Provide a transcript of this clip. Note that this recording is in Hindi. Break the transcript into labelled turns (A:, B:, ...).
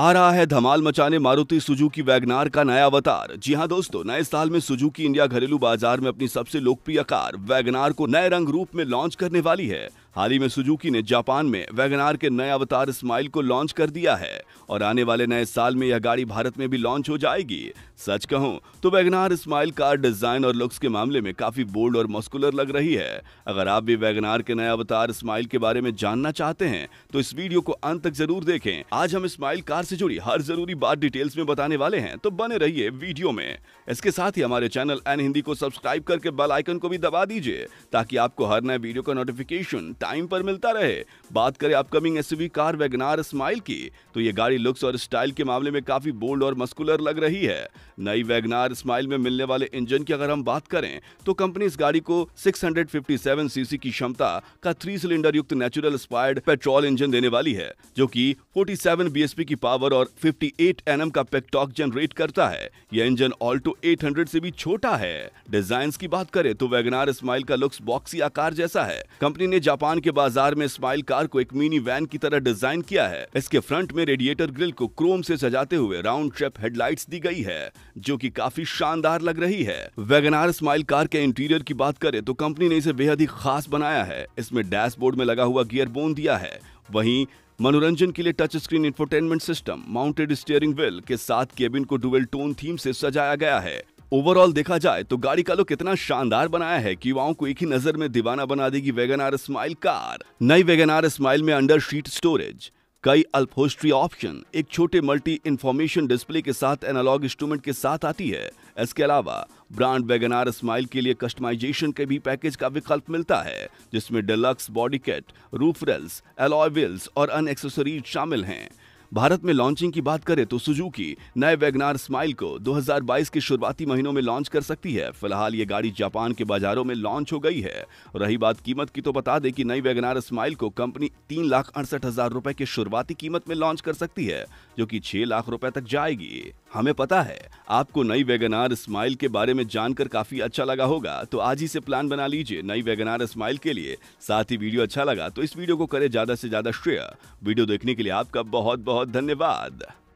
A: आ रहा है धमाल मचाने मारुति सुजुकी वैगनार का नया अवतार जी हाँ दोस्तों नए साल में सुजुकी इंडिया घरेलू बाजार में अपनी सबसे लोकप्रिय कार वैगनार को नए रंग रूप में लॉन्च करने वाली है हाल ही में सुजुकी ने जापान में वैगनार के नए अवतार स्माइल को लॉन्च कर दिया है और आने वाले नए साल में यह गाड़ी भारत में भी लॉन्च हो जाएगी सच कहूं तो वैगनार स्माइल कार डिजाइन और लुक्स के मामले में काफी बोल्ड और मस्कुलर लग रही है अगर आप भी वैगनार के नए अवतार स्माइल के बारे में जानना चाहते हैं तो इस वीडियो को अंत तक जरूर देखें आज हम स्माइल कार से जुड़ी हर जरूरी बात डिटेल्स में बताने वाले हैं तो बने रहिए वीडियो में इसके साथ ही हमारे चैनल एन हिंदी को सब्सक्राइब करके बेल आइकन को भी दबा दीजिए ताकि आपको हर नए वीडियो का नोटिफिकेशन टाइम पर मिलता रहे बात करें upcoming SUV car wagon R smile की तो ये गाड़ी लुक्स और स्टाइल के मामले में काफी बोल्ड और मस्कुलर लग रही है नई वेगनार स्माइल में मिलने वाले इंजन की अगर हम बात करें तो कंपनी इस गाड़ी को 657 सीसी की क्षमता का थ्री सिलेंडर युक्त नेचुरल स्पायर्ड पेट्रोल इंजन देने वाली है जो कि 47 बीएसपी की पावर और 58 एनएम का पेक्टॉक जनरेट करता है यह इंजन ऑल्टो 800 से भी छोटा है डिजाइन की बात करें तो वेगनार स्माइल का लुक्स बॉक्सी आकार जैसा है कंपनी ने जापान जापान के बाजार में स्माइल कार को एक मिनी वैन की तरह डिजाइन किया है इसके फ्रंट में रेडिएटर ग्रिल को क्रोम से सजाते हुए राउंड शेप हेडलाइट्स दी गई है जो कि काफी शानदार लग रही है वेगनार स्माइल कार के इंटीरियर की बात करें तो कंपनी ने इसे बेहद ही खास बनाया है इसमें डैशबोर्ड में लगा हुआ गियर बोन दिया है वही मनोरंजन के लिए touch screen infotainment system mounted steering wheel के साथ केबिन को डुवेल टोन थीम से सजाया गया है ओवरऑल देखा जाए तो गाड़ी का लुक इतना शानदार बनाया है कि युवाओं को एक ही नजर में दीवाना बना देगी वेगन आर स्माइल कार नई वेगन आर स्माइल में अंडर शीट स्टोरेज कई अल्पहोस्ट्री ऑप्शन एक छोटे मल्टी इंफॉर्मेशन डिस्प्ले के साथ एनालॉग इंस्ट्रूमेंट के साथ आती है इसके अलावा ब्रांड वेगनार स्माइल के लिए कस्टमाइजेशन के भी पैकेज का विकल्प मिलता है जिसमें deluxe body kit roof rails alloy wheels और अन एक्सेसरीज शामिल हैं भारत में लॉन्चिंग की बात करें तो सुजुकी नए वेगनार स्माइल को 2022 के शुरुआती महीनों में लॉन्च कर सकती है फिलहाल ये गाड़ी जापान के बाजारों में लॉन्च हो गई है रही बात कीमत की तो बता दें कि नई वेगनार स्माइल को कंपनी तीन लाख अड़सठ हजार रुपए की शुरुआती कीमत में लॉन्च कर सकती है जो कि छह लाख रुपए तक जाएगी हमें पता है आपको नई वेगनार स्माइल के बारे में जानकर काफी अच्छा लगा होगा तो आज ही से प्लान बना लीजिए नई वेगनार स्माइल के लिए साथ ही वीडियो अच्छा लगा तो इस वीडियो को करें ज्यादा से ज्यादा शेयर वीडियो देखने के लिए आपका बहुत बहुत धन्यवाद